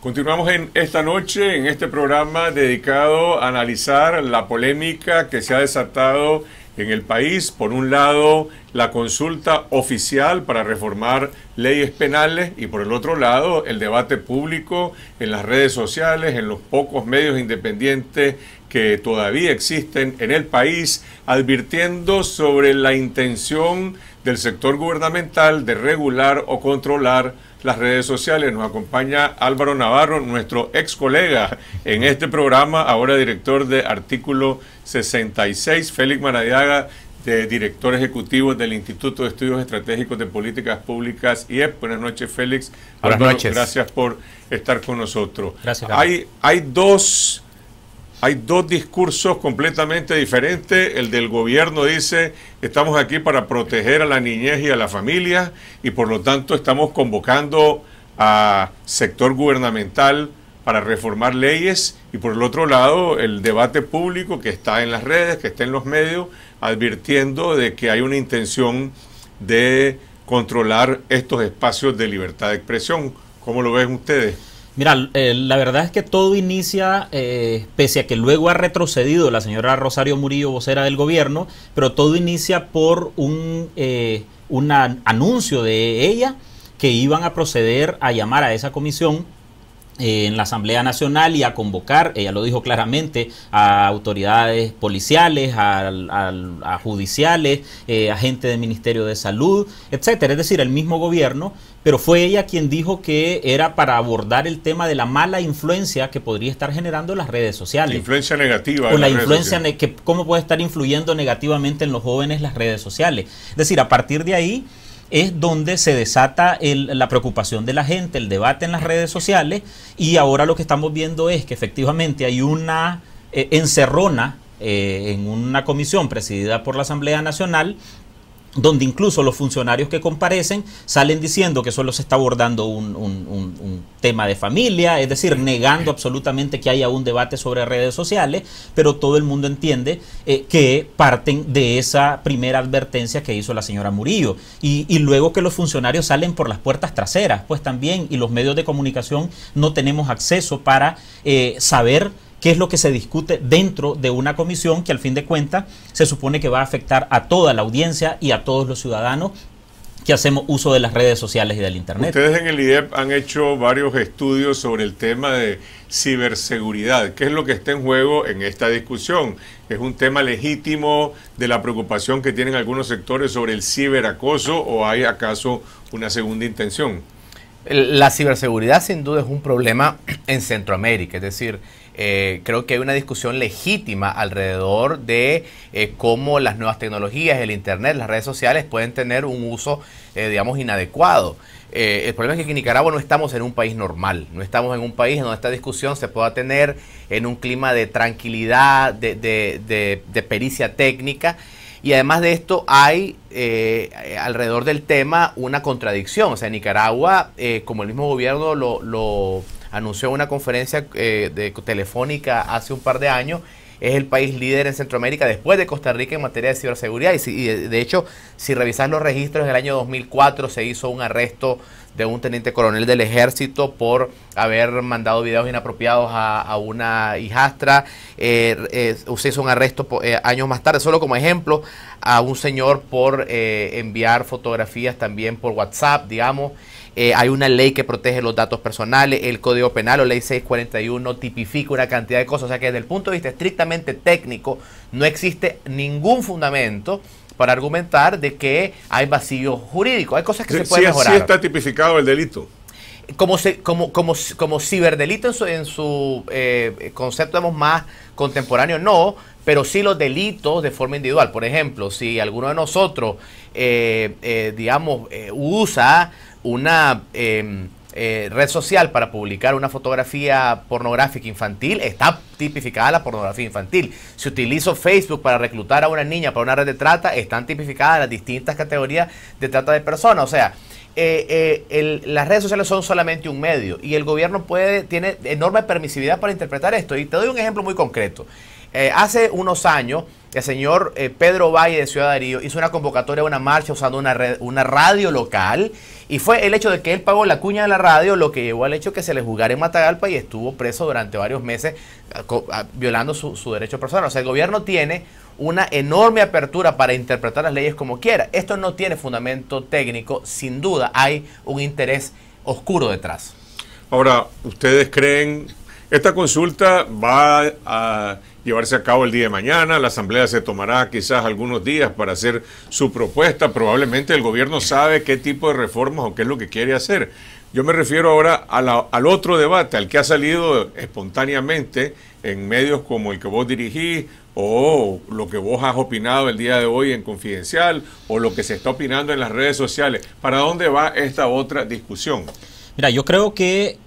Continuamos en esta noche, en este programa dedicado a analizar la polémica que se ha desatado en el país. Por un lado, la consulta oficial para reformar leyes penales y por el otro lado, el debate público en las redes sociales, en los pocos medios independientes que todavía existen en el país, advirtiendo sobre la intención del sector gubernamental de regular o controlar las redes sociales. Nos acompaña Álvaro Navarro, nuestro ex colega en este programa, ahora director de Artículo 66, Félix Maradiaga, de director ejecutivo del Instituto de Estudios Estratégicos de Políticas Públicas, IEP. Buenas noches, Félix. Buenas noches. Gracias por estar con nosotros. Gracias. hay dos hay dos discursos completamente diferentes. El del gobierno dice, estamos aquí para proteger a la niñez y a la familia y por lo tanto estamos convocando a sector gubernamental para reformar leyes y por el otro lado el debate público que está en las redes, que está en los medios, advirtiendo de que hay una intención de controlar estos espacios de libertad de expresión. ¿Cómo lo ven ustedes? Mira, eh, la verdad es que todo inicia, eh, pese a que luego ha retrocedido la señora Rosario Murillo, vocera del gobierno, pero todo inicia por un, eh, un anuncio de ella que iban a proceder a llamar a esa comisión en la Asamblea Nacional y a convocar, ella lo dijo claramente, a autoridades policiales, a, judiciales, eh, a gente del Ministerio de Salud, etcétera, es decir, el mismo gobierno, pero fue ella quien dijo que era para abordar el tema de la mala influencia que podría estar generando las redes sociales. La influencia negativa. O la influencia, que, cómo puede estar influyendo negativamente en los jóvenes las redes sociales. Es decir, a partir de ahí es donde se desata la preocupación de la gente, el debate en las redes sociales y ahora lo que estamos viendo es que efectivamente hay una eh, encerrona eh, en una comisión presidida por la Asamblea Nacional donde incluso los funcionarios que comparecen salen diciendo que solo se está abordando un, tema de familia, es decir, negando absolutamente que haya un debate sobre redes sociales, pero todo el mundo entiende eh, que parten de esa primera advertencia que hizo la señora Murillo. Y, luego que los funcionarios salen por las puertas traseras, pues también, y los medios de comunicación no tenemos acceso para eh, saber qué es lo que se discute dentro de una comisión que al fin de cuentas se supone que va a afectar a toda la audiencia y a todos los ciudadanos que hacemos uso de las redes sociales y del Internet. Ustedes en el IDEP han hecho varios estudios sobre el tema de ciberseguridad. ¿Qué es lo que está en juego en esta discusión? ¿Es un tema legítimo de la preocupación que tienen algunos sectores sobre el ciberacoso o hay acaso una segunda intención? La ciberseguridad sin duda es un problema en Centroamérica, es decir, eh, creo que hay una discusión legítima alrededor de eh, cómo las nuevas tecnologías, el Internet, las redes sociales pueden tener un uso, eh, digamos, inadecuado. el problema es que en Nicaragua no estamos en un país normal, no estamos en un país donde esta discusión se pueda tener en un clima de tranquilidad, de, pericia técnica. Y además de esto hay alrededor del tema una contradicción. O sea, Nicaragua, como el mismo gobierno lo, anunció una conferencia eh, de, telefónica hace un par de años. Es el país líder en Centroamérica después de Costa Rica en materia de ciberseguridad. Y, de hecho, si revisas los registros, en el año 2004 se hizo un arresto de un teniente coronel del ejército por haber mandado videos inapropiados a, una hijastra. Eh, eh hizo un arresto eh, años más tarde, solo como ejemplo, a un señor por enviar fotografías también por WhatsApp, digamos. Eh, hay una ley que protege los datos personales, el Código Penal o Ley 641 tipifica una cantidad de cosas, o sea que desde el punto de vista estrictamente técnico no existe ningún fundamento para argumentar de que hay vacío jurídico. hay cosas que se pueden mejorar. Sí está tipificado el delito como, como, como, como ciberdelito en su, en su eh, concepto más contemporáneo, no, pero sí los delitos de forma individual. Por ejemplo, si alguno de nosotros, eh, eh, digamos, eh, usa una em, red social para publicar una fotografía pornográfica infantil, está tipificada la pornografía infantil. Si utilizo Facebook para reclutar a una niña para una red de trata, están tipificadas las distintas categorías de trata de personas. O sea, eh, eh, las redes sociales son solamente un medio y el gobierno puede tiene enorme permisividad para interpretar esto. Y te doy un ejemplo muy concreto. Eh, hace unos años, el señor Pedro Valle de Ciudad Darío hizo una convocatoria a una marcha usando una, una radio local y fue el hecho de que él pagó la cuña de la radio lo que llevó al hecho de que se le juzgara en Matagalpa y estuvo preso durante varios meses ah, violando su, su derecho personal. O sea, el gobierno tiene una enorme apertura para interpretar las leyes como quiera. Esto no tiene fundamento técnico, sin duda hay un interés oscuro detrás. Ahora, ¿ustedes creen esta consulta va a llevarse a cabo el día de mañana, la Asamblea se tomará quizás algunos días para hacer su propuesta, probablemente el gobierno sabe qué tipo de reformas o qué es lo que quiere hacer. Yo me refiero ahora al otro debate, al que ha salido espontáneamente en medios como el que vos dirigís o lo que vos has opinado el día de hoy en Confidencial o lo que se está opinando en las redes sociales. ¿Para dónde va esta otra discusión? Mira, yo creo que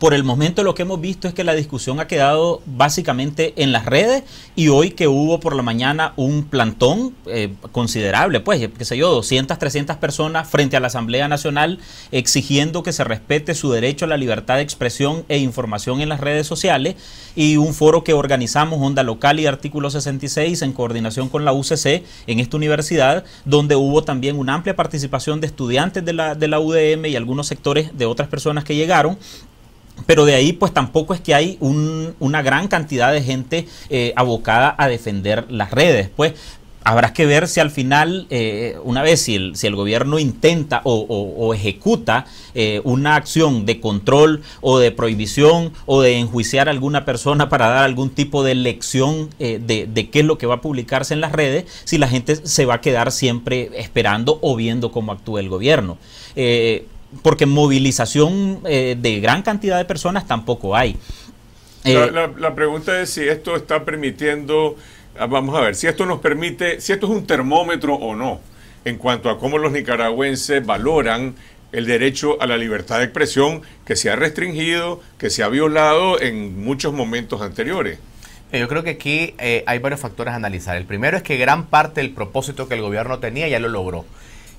por el momento lo que hemos visto es que la discusión ha quedado básicamente en las redes y hoy que hubo por la mañana un plantón eh, considerable, pues, eh, qué sé yo, 200, 300 personas frente a la Asamblea Nacional exigiendo que se respete su derecho a la libertad de expresión e información en las redes sociales y un foro que organizamos Onda Local y Artículo 66 en coordinación con la UCC en esta universidad, donde hubo también una amplia participación de estudiantes de la, de la UDM y algunos sectores de otras personas que llegaron pero de ahí pues tampoco es que hay una gran cantidad de gente eh, abocada a defender las redes. Pues habrá que ver si al final, eh, una vez si el, gobierno intenta o, ejecuta eh, una acción de control o de prohibición o de enjuiciar a alguna persona para dar algún tipo de lección de, de, qué es lo que va a publicarse en las redes, si la gente se va a quedar siempre esperando o viendo cómo actúa el gobierno porque movilización eh, de gran cantidad de personas tampoco hay. la, eh, pregunta es si esto está permitiendo, ah, vamos a ver, si esto nos permite, si esto es un termómetro o no, en cuanto a cómo los nicaragüenses valoran el derecho a la libertad de expresión que se ha restringido, que se ha violado en muchos momentos anteriores. Eh, yo creo que aquí hay varios factores a analizar. El primero es que gran parte del propósito que el gobierno tenía ya lo logró.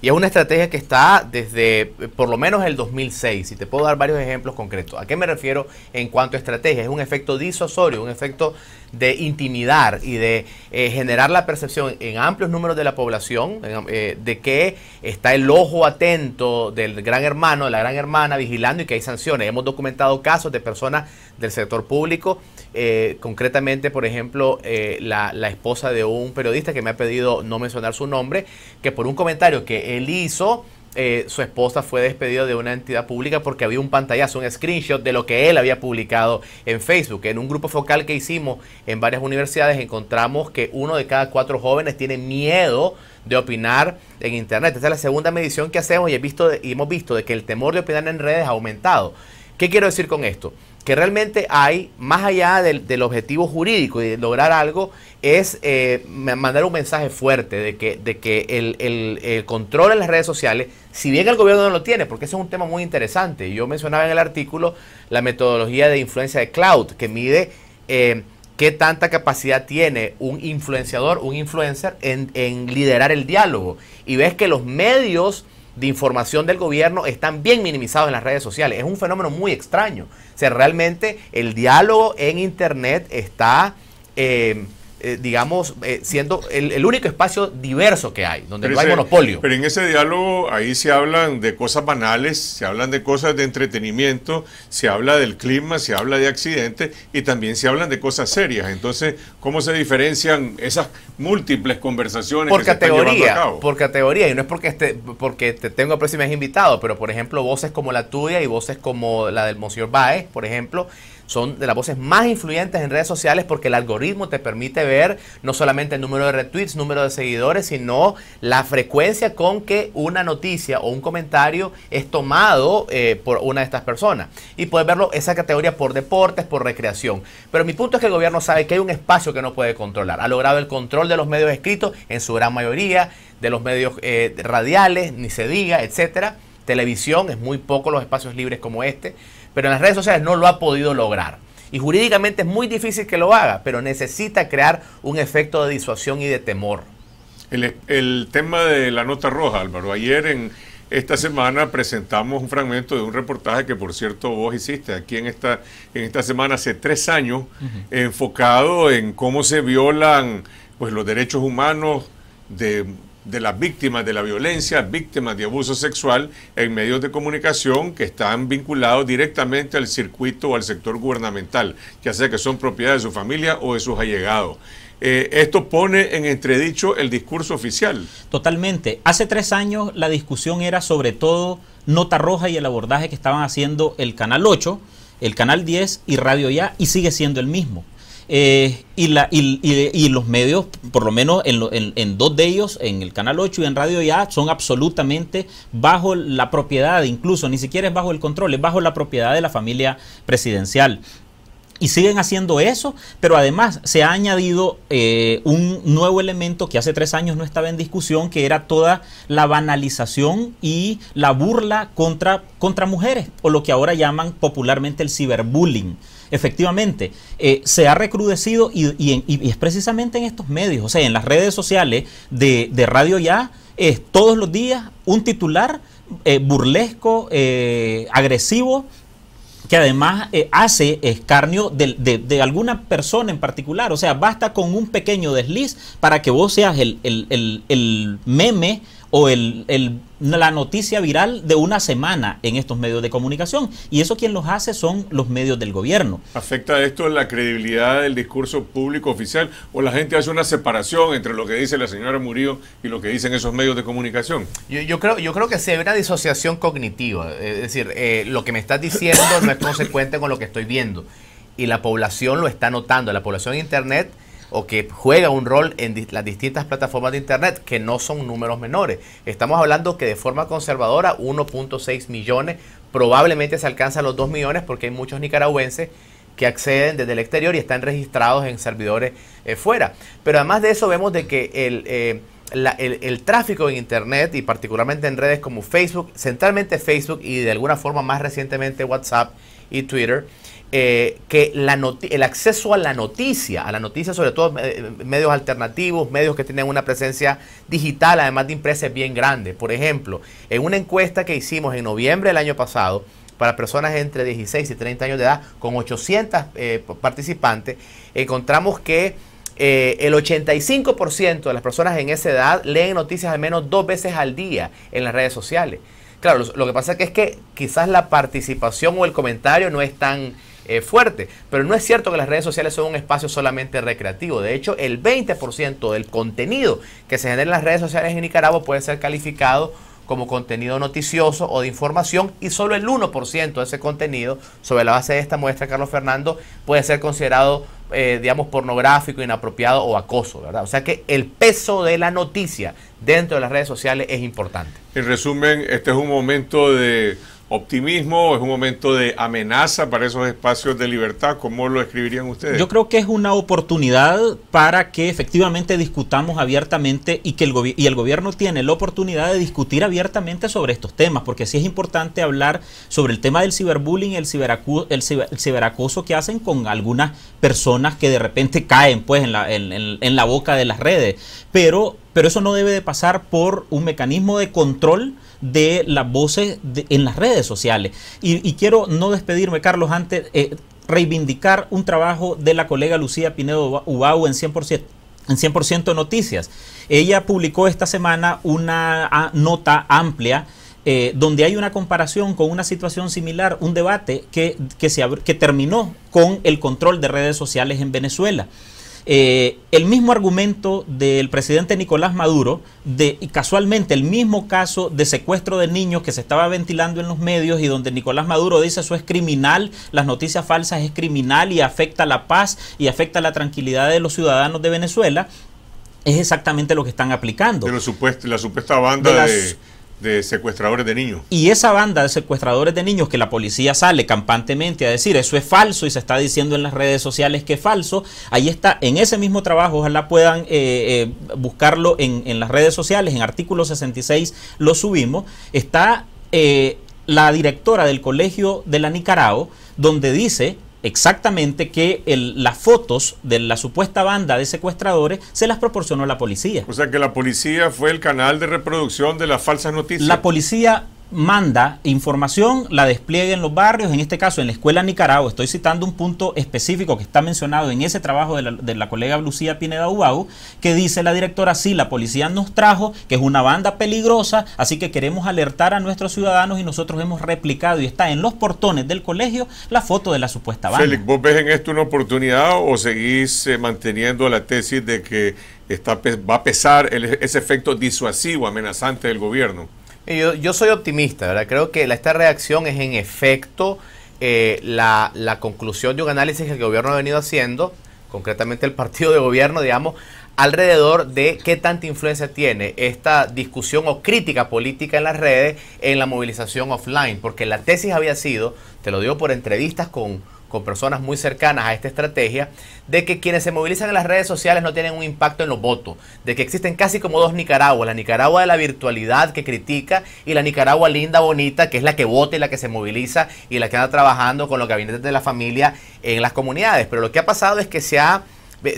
Y es una estrategia que está desde eh, por lo menos el 2006 y te puedo dar varios ejemplos concretos. ¿A qué me refiero en cuanto a estrategia? Es un efecto disuasorio, un efecto de intimidar y de eh, generar la percepción en amplios números de la población eh, de que está el ojo atento del gran hermano, de la gran hermana vigilando y que hay sanciones. Hemos documentado casos de personas del sector público eh, concretamente, por ejemplo, eh, la, esposa de un periodista que me ha pedido no mencionar su nombre, que por un comentario que él hizo, eh, su esposa fue despedida de una entidad pública porque había un pantallazo, un screenshot de lo que él había publicado en Facebook. En un grupo focal que hicimos en varias universidades encontramos que uno de cada cuatro jóvenes tiene miedo de opinar en Internet. Esta es la segunda medición que hacemos y, visto y hemos visto de que el temor de opinar en redes ha aumentado. ¿Qué quiero decir con esto? que realmente hay, más allá del, objetivo jurídico y de lograr algo, es eh, mandar un mensaje fuerte de que, de que el, control en las redes sociales, si bien el gobierno no lo tiene, porque ese es un tema muy interesante, yo mencionaba en el artículo la metodología de influencia de cloud, que mide eh, qué tanta capacidad tiene un influenciador, un influencer en, en liderar el diálogo. Y ves que los medios de información del gobierno están bien minimizados en las redes sociales. Es un fenómeno muy extraño. O sea, realmente el diálogo en Internet está... Eh, eh, digamos, eh, siendo el, único espacio diverso que hay, donde no hay monopolio. Pero en ese diálogo ahí se hablan de cosas banales, se hablan de cosas de entretenimiento, se habla del clima, se habla de accidentes y también se hablan de cosas serias. Entonces, ¿cómo se diferencian esas múltiples conversaciones por que se están a cabo? Por categoría, y no es porque, este, porque te tengo has invitado, pero por ejemplo, voces como la tuya y voces como la del Monsignor Baez, por ejemplo, son de las voces más influyentes en redes sociales porque el algoritmo te permite ver no solamente el número de retweets, número de seguidores, sino la frecuencia con que una noticia o un comentario es tomado eh, por una de estas personas. Y puedes verlo esa categoría por deportes, por recreación. Pero mi punto es que el gobierno sabe que hay un espacio que no puede controlar. Ha logrado el control de los medios escritos en su gran mayoría, de los medios eh, radiales, ni se diga, etcétera. Televisión, es muy poco los espacios libres como este pero en las redes sociales no lo ha podido lograr. Y jurídicamente es muy difícil que lo haga, pero necesita crear un efecto de disuasión y de temor. El, tema de la nota roja, Álvaro. Ayer en esta semana presentamos un fragmento de un reportaje que, por cierto, vos hiciste aquí en esta, en esta semana, hace tres años, enfocado en cómo se violan pues, los derechos humanos de de las víctimas de la violencia, víctimas de abuso sexual en medios de comunicación que están vinculados directamente al circuito o al sector gubernamental, ya sea que son propiedad de su familia o de sus allegados. Eh, esto pone en entredicho el discurso oficial. Totalmente. Hace tres años la discusión era sobre todo Nota Roja y el abordaje que estaban haciendo el Canal 8, el Canal 10 y Radio Ya, y sigue siendo el mismo. Eh, y, los medios, por lo menos en, dos de ellos, en el Canal 8 y en Radio Ya, son absolutamente bajo la propiedad, incluso ni siquiera es bajo el control, es bajo la propiedad de la familia presidencial y siguen haciendo eso, pero además se ha añadido eh, un nuevo elemento que hace tres años no estaba en discusión, que era toda la banalización y la burla contra, contra mujeres, o lo que ahora llaman popularmente el ciberbullying. Efectivamente, eh, se ha recrudecido y, y, es precisamente en estos medios, o sea, en las redes sociales de, Radio Ya, es todos los días un titular eh, burlesco, agresivo, que además eh, hace escarnio de, alguna persona en particular. O sea, basta con un pequeño desliz para que vos seas el meme o el, la noticia viral de una semana en estos medios de comunicación. Y eso quien los hace son los medios del gobierno. ¿Afecta esto la credibilidad del discurso público oficial o la gente hace una separación entre lo que dice la señora Murillo y lo que dicen esos medios de comunicación? Yo, yo creo, yo creo que se ve una disociación cognitiva. Es decir, eh, lo que me estás diciendo no es consecuente con lo que estoy viendo. Y la población lo está notando. La población en Internet o que juega un rol en las distintas plataformas de Internet, que no son números menores. Estamos hablando que de forma conservadora 1.6 millones, probablemente se alcanzan los 2 millones porque hay muchos nicaragüenses que acceden desde el exterior y están registrados en servidores eh, fuera. Pero además de eso vemos de que eh, el, tráfico en Internet y particularmente en redes como Facebook, centralmente Facebook y de alguna forma más recientemente WhatsApp y Twitter, eh, que el acceso a la noticia, a la noticia sobre todo eh, medios alternativos, medios que tienen una presencia digital, además de impresa, es bien grande. Por ejemplo, en una encuesta que hicimos en noviembre del año pasado para personas entre 16 y 30 años de edad, con 800 eh, participantes, encontramos que el 85% de las personas en esa edad leen noticias al menos dos veces al día en las redes sociales. Claro, lo, lo que pasa es que quizás la participación o el comentario no es tan eh, fuerte. Pero no es cierto que las redes sociales son un espacio solamente recreativo. De hecho, el 20% del contenido que se genera en las redes sociales en Nicaragua puede ser calificado como contenido noticioso o de información y solo el 1% de ese contenido sobre la base de esta muestra, Carlos Fernando, puede ser considerado, eh, digamos, pornográfico, inapropiado o acoso, ¿verdad? O sea que el peso de la noticia dentro de las redes sociales es importante. En resumen, este es un momento de optimismo, es un momento de amenaza para esos espacios de libertad, ¿cómo lo escribirían ustedes? Yo creo que es una oportunidad para que efectivamente discutamos abiertamente y que el, y el gobierno tiene la oportunidad de discutir abiertamente sobre estos temas, porque sí es importante hablar sobre el tema del ciberbullying, el, el, ciberacoso que hacen con algunas personas que de repente caen pues en la, boca de las redes, pero, pero eso no debe de pasar por un mecanismo de control, de las voces en las redes sociales. Y, quiero no despedirme, Carlos, antes eh, reivindicar un trabajo de la colega Lucía Pinedo Ubau en 100%. En 100% Noticias. Ella publicó esta semana una nota amplia eh, donde hay una comparación con una situación similar, un debate que, se, que terminó con el control de redes sociales en Venezuela. Eh, el mismo argumento del presidente Nicolás Maduro, de, casualmente el mismo caso de secuestro de niños que se estaba ventilando en los medios y donde Nicolás Maduro dice eso es criminal, las noticias falsas es criminal y afecta la paz y afecta la tranquilidad de los ciudadanos de Venezuela, es exactamente lo que están aplicando. De la la supuesta banda de de secuestradores de niños. Y esa banda de secuestradores de niños que la policía sale campantemente a decir eso es falso y se está diciendo en las redes sociales que es falso, ahí está, en ese mismo trabajo, ojalá puedan eh, eh, buscarlo en, las redes sociales, en artículo 66 lo subimos, está eh, la directora del Colegio de la Nicaragua, donde dice exactamente que el, las fotos de la supuesta banda de secuestradores se las proporcionó la policía. O sea que la policía fue el canal de reproducción de las falsas noticias. La policía manda información, la despliegue en los barrios, en este caso en la escuela Nicaragua, estoy citando un punto específico que está mencionado en ese trabajo de la, de la colega Lucía Pineda Ubau, que dice la directora, sí, la policía nos trajo, que es una banda peligrosa, así que queremos alertar a nuestros ciudadanos y nosotros hemos replicado y está en los portones del colegio la foto de la supuesta banda. ¿vos ves en esto una oportunidad o seguís eh, manteniendo la tesis de que está, va a pesar ese efecto disuasivo, amenazante del gobierno? Yo, soy optimista, ¿verdad? Creo que esta reacción es en efecto eh, la, la conclusión de un análisis que el gobierno ha venido haciendo, concretamente el partido de gobierno, digamos, alrededor de qué tanta influencia tiene esta discusión o crítica política en las redes en la movilización offline, porque la tesis había sido, te lo digo por entrevistas con con personas muy cercanas a esta estrategia, de que quienes se movilizan en las redes sociales no tienen un impacto en los votos, de que existen casi como dos Nicaragua, la Nicaragua de la virtualidad que critica y la Nicaragua linda, bonita, que es la que vota y la que se moviliza y la que anda trabajando con los gabinetes de la familia en las comunidades. Pero lo que ha pasado es que se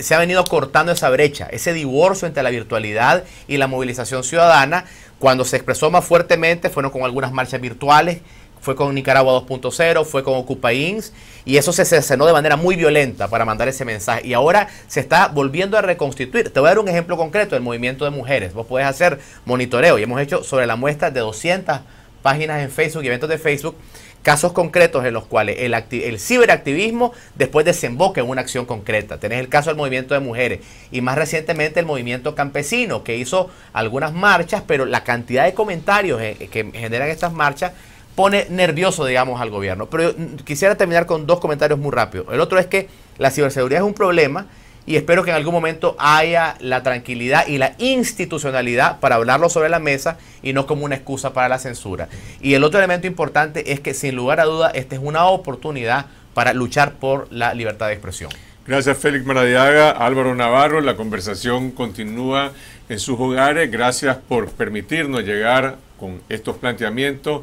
se ha venido cortando esa brecha, ese divorcio entre la virtualidad y la movilización ciudadana. Cuando se expresó más fuertemente fueron con algunas marchas virtuales fue con Nicaragua 2.0, fue con Ins, y eso se cercenó de manera muy violenta para mandar ese mensaje. Y ahora se está volviendo a reconstituir. Te voy a dar un ejemplo concreto del movimiento de mujeres. Vos podés hacer monitoreo, y hemos hecho sobre la muestra de 200 páginas en Facebook y eventos de Facebook, casos concretos en los cuales el, el, ciberactivismo después desemboca en una acción concreta. Tenés el caso del movimiento de mujeres y más recientemente el movimiento campesino que hizo algunas marchas, pero la cantidad de comentarios eh, que generan estas marchas pone nervioso, digamos, al gobierno. Pero quisiera terminar con dos comentarios muy rápidos. El otro es que la ciberseguridad es un problema y espero que en algún momento haya la tranquilidad y la institucionalidad para hablarlo sobre la mesa y no como una excusa para la censura. Y el otro elemento importante es que sin lugar a duda esta es una oportunidad para luchar por la libertad de expresión. Gracias Félix Maradiaga, Álvaro Navarro, la conversación continúa en sus hogares. Gracias por permitirnos llegar con estos planteamientos